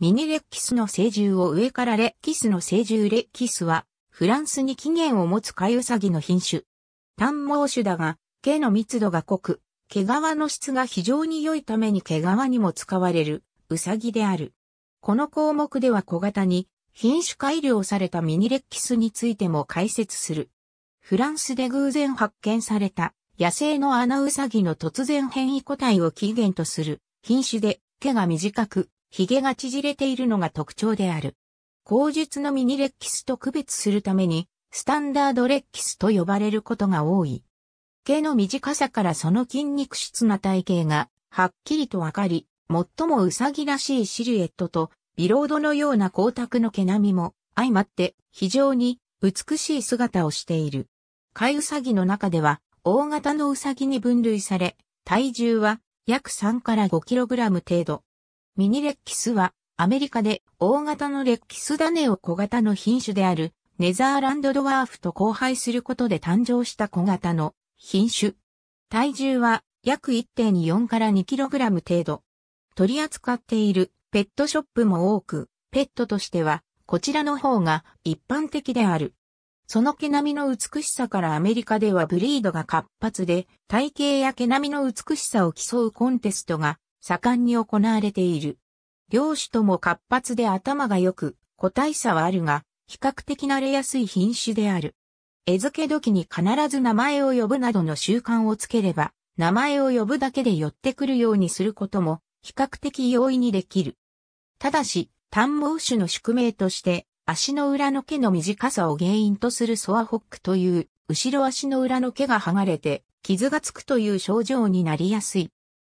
ミニレッキスの成獣を上からレッキスの成獣レッキスは、フランスに起源を持つカイウサギの品種。単毛種だが、毛の密度が濃く、毛皮の質が非常に良いために毛皮にも使われる、ウサギである。この項目では小型に、品種改良されたミニレッキスについても解説する。フランスで偶然発見された、野生のアナウサギの突然変異個体を起源とする、品種で、毛が短く、髭が縮れているのが特徴である。口述のミニレッキスと区別するために、スタンダードレッキスと呼ばれることが多い。毛の短さからその筋肉質な体型が、はっきりとわかり、最もウサギらしいシルエットと、ビロードのような光沢の毛並みも、相まって非常に美しい姿をしている。カイウサギの中では、大型のウサギに分類され、体重は約3から5ラム程度。ミニレッキスは、アメリカで大型のレッキス種を小型の品種である、ネザーランドドワーフと交配することで誕生した小型の品種。体重は約1 4から 2kg 程度。取り扱っているペットショップも多く、ペットとしてはこちらの方が一般的である。その毛並みの美しさからアメリカではブリードが活発で、体型や毛並みの美しさを競うコンテストが盛んに行われている。両種とも活発で頭が良く、個体差はあるが、比較的慣れやすい品種である。餌付け時に必ず名前を呼ぶなどの習慣をつければ、名前を呼ぶだけで寄ってくるようにすることも、比較的容易にできる。ただし、単毛種の宿命として、足の裏の毛の短さを原因とするソアホックという、後ろ足の裏の毛が剥がれて、傷がつくという症状になりやすい。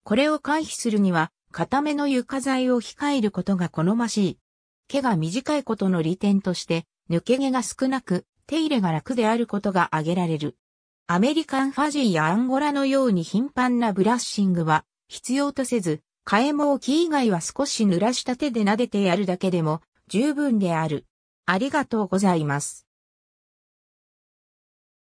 これを回避するには、固めの床材を控えることが好ましい。毛が短いことの利点として、抜け毛が少なく、手入れが楽であることが挙げられる。アメリカンファジーやアンゴラのように頻繁なブラッシングは必要とせず、替え毛器以外は少し濡らした手で撫でてやるだけでも十分である。ありがとうございます。